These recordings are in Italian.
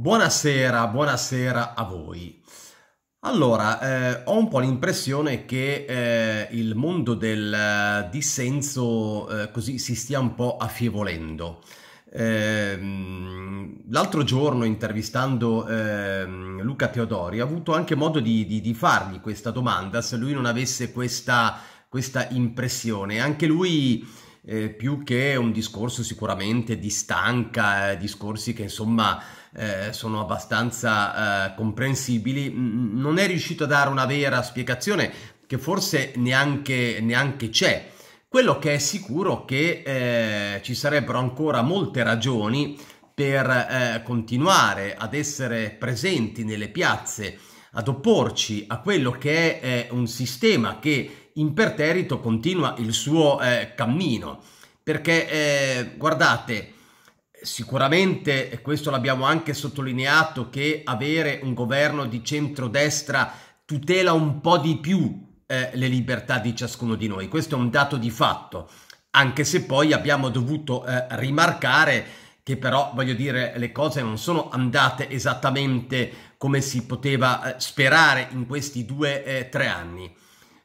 Buonasera, buonasera a voi. Allora, eh, ho un po' l'impressione che eh, il mondo del dissenso eh, così si stia un po' affievolendo. Ehm, l'altro giorno, intervistando ehm, Luca Teodori, ho avuto anche modo di, di, di, fargli questa domanda, se lui non avesse questa, questa impressione. Anche lui eh, più che un discorso sicuramente di stanca, eh, discorsi che insomma eh, sono abbastanza eh, comprensibili, non è riuscito a dare una vera spiegazione che forse neanche, neanche c'è. Quello che è sicuro è che eh, ci sarebbero ancora molte ragioni per eh, continuare ad essere presenti nelle piazze, ad opporci a quello che è un sistema che imperterrito continua il suo eh, cammino. Perché, eh, guardate, sicuramente, e questo l'abbiamo anche sottolineato, che avere un governo di centrodestra tutela un po' di più eh, le libertà di ciascuno di noi. Questo è un dato di fatto, anche se poi abbiamo dovuto eh, rimarcare che però voglio dire le cose non sono andate esattamente come si poteva eh, sperare in questi due o eh, tre anni.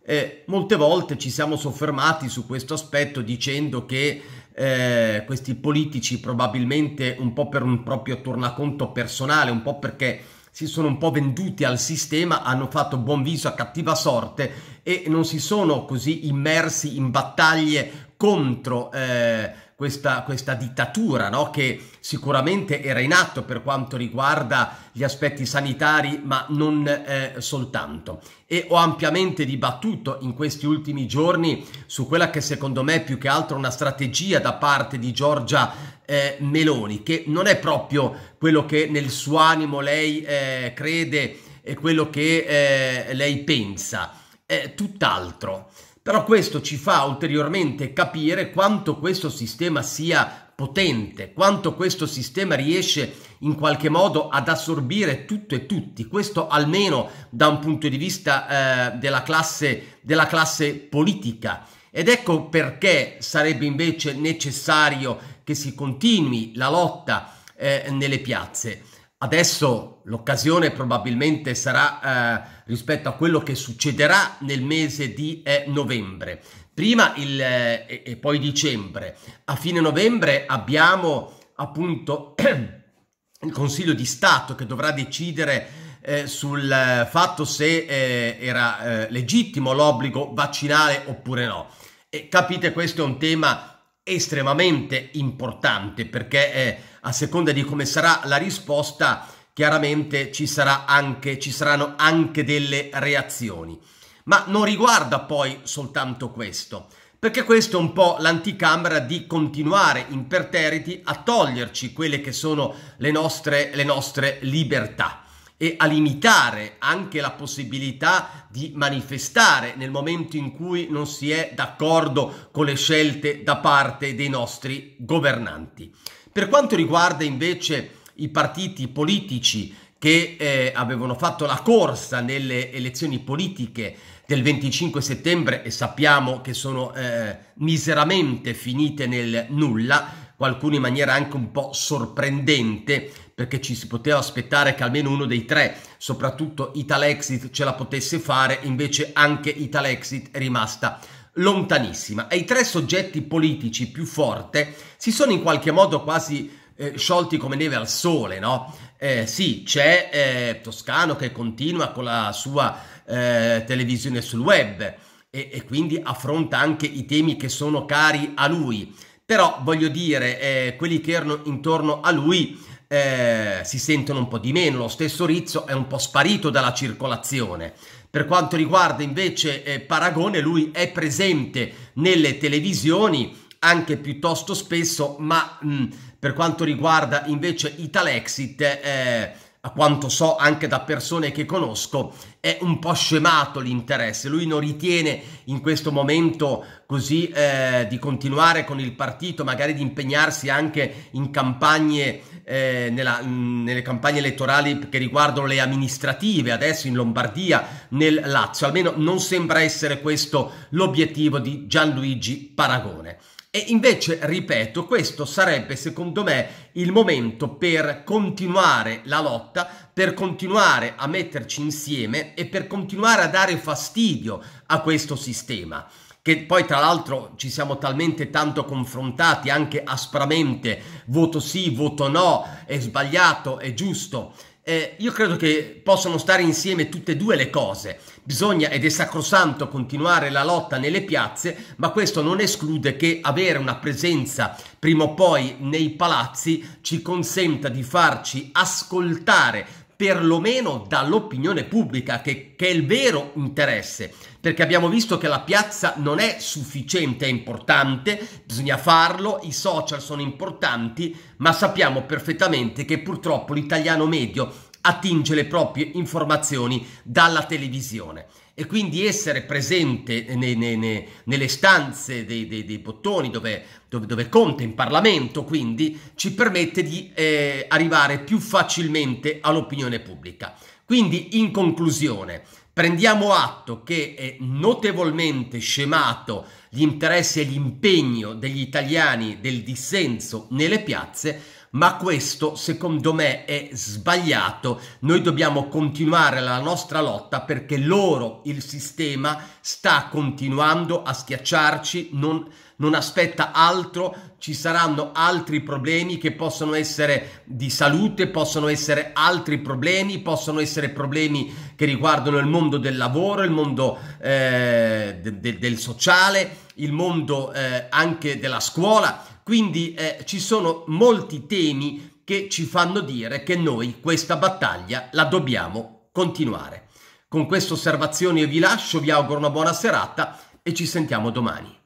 Eh, molte volte ci siamo soffermati su questo aspetto dicendo che eh, questi politici probabilmente un po' per un proprio tornaconto personale, un po' perché si sono un po' venduti al sistema, hanno fatto buon viso a cattiva sorte e non si sono così immersi in battaglie contro eh, questa, questa dittatura no? che sicuramente era in atto per quanto riguarda gli aspetti sanitari, ma non eh, soltanto. E ho ampiamente dibattuto in questi ultimi giorni su quella che secondo me è più che altro una strategia da parte di Giorgia eh, Meloni, che non è proprio quello che nel suo animo lei eh, crede e quello che eh, lei pensa, è tutt'altro. Però questo ci fa ulteriormente capire quanto questo sistema sia potente, quanto questo sistema riesce in qualche modo ad assorbire tutto e tutti, questo almeno da un punto di vista eh, della, classe, della classe politica. Ed ecco perché sarebbe invece necessario che si continui la lotta eh, nelle piazze. Adesso l'occasione probabilmente sarà eh, rispetto a quello che succederà nel mese di eh, novembre. Prima il, eh, e poi dicembre. A fine novembre abbiamo appunto il Consiglio di Stato che dovrà decidere eh, sul eh, fatto se eh, era legittimo l'obbligo vaccinale oppure no. E capite, questo è un tema estremamente importante perché a seconda di come sarà la risposta, chiaramente ci, sarà anche, ci saranno anche delle reazioni. Ma non riguarda poi soltanto questo, perché questo è un po' l'anticamera di continuare imperterriti a toglierci quelle che sono le nostre, le nostre libertà e a limitare anche la possibilità di manifestare nel momento in cui non si è d'accordo con le scelte da parte dei nostri governanti. Per quanto riguarda invece i partiti politici che eh, avevano fatto la corsa nelle elezioni politiche del 25 settembre e sappiamo che sono eh, miseramente finite nel nulla, qualcuno in maniera anche un po' sorprendente perché ci si poteva aspettare che almeno uno dei tre, soprattutto Italexit, ce la potesse fare, invece anche Italexit è rimasta lontanissima e i tre soggetti politici più forti si sono in qualche modo quasi eh, sciolti come neve al sole, no? Eh, sì, c'è eh, Toscano che continua con la sua eh, televisione sul web e, e, quindi affronta anche i temi che sono cari a lui, però voglio dire, eh, quelli che erano intorno a lui eh, si sentono un po' di meno, lo stesso Rizzo è un po' sparito dalla circolazione, per quanto riguarda invece eh, Paragone, lui è presente nelle televisioni anche piuttosto spesso, ma mh, mm, per quanto riguarda invece Italexit, eh, a quanto so anche da persone che conosco, è un po' scemato l'interesse. Lui non ritiene in questo momento così eh, di continuare con il partito, magari di impegnarsi anche in campagne, eh, nella, mh, nelle campagne elettorali che riguardano le amministrative, adesso in Lombardia, nel Lazio. Almeno non sembra essere questo l'obiettivo di Gianluigi Paragone. E invece, ripeto, questo sarebbe secondo me il momento per continuare la lotta, per continuare a metterci insieme e per continuare a dare fastidio a questo sistema che poi tra l'altro ci siamo talmente tanto confrontati anche aspramente, voto sì, voto no, è sbagliato, è giusto, eh, io credo che possano stare insieme tutte e due le cose. Bisogna, ed è sacrosanto, continuare la lotta nelle piazze, ma questo non esclude che avere una presenza prima o poi nei palazzi ci consenta di farci ascoltare perlomeno dall'opinione pubblica, che, che, è il vero interesse, perché abbiamo visto che la piazza non è sufficiente, è importante, bisogna farlo, i social sono importanti, ma sappiamo perfettamente che purtroppo l'italiano medio attinge le proprie informazioni dalla televisione e quindi essere presente ne, ne, ne, nelle stanze dei, dei, dei bottoni dove, dove, dove, conta in Parlamento quindi ci permette di eh, arrivare più facilmente all'opinione pubblica. Quindi in conclusione prendiamo atto che è notevolmente scemato gli interessi e l'impegno degli italiani del dissenso nelle piazze ma questo secondo me è sbagliato. Noi dobbiamo continuare la nostra lotta perché loro, il sistema, sta continuando a schiacciarci, non non aspetta altro, ci saranno altri problemi che possono essere di salute, possono essere altri problemi, possono essere problemi che riguardano il mondo del lavoro, il mondo eh, de, de, del sociale, il mondo eh, anche della scuola. Quindi eh, ci sono molti temi che ci fanno dire che noi questa battaglia la dobbiamo continuare. Con queste osservazioni vi lascio, vi auguro una buona serata e ci sentiamo domani.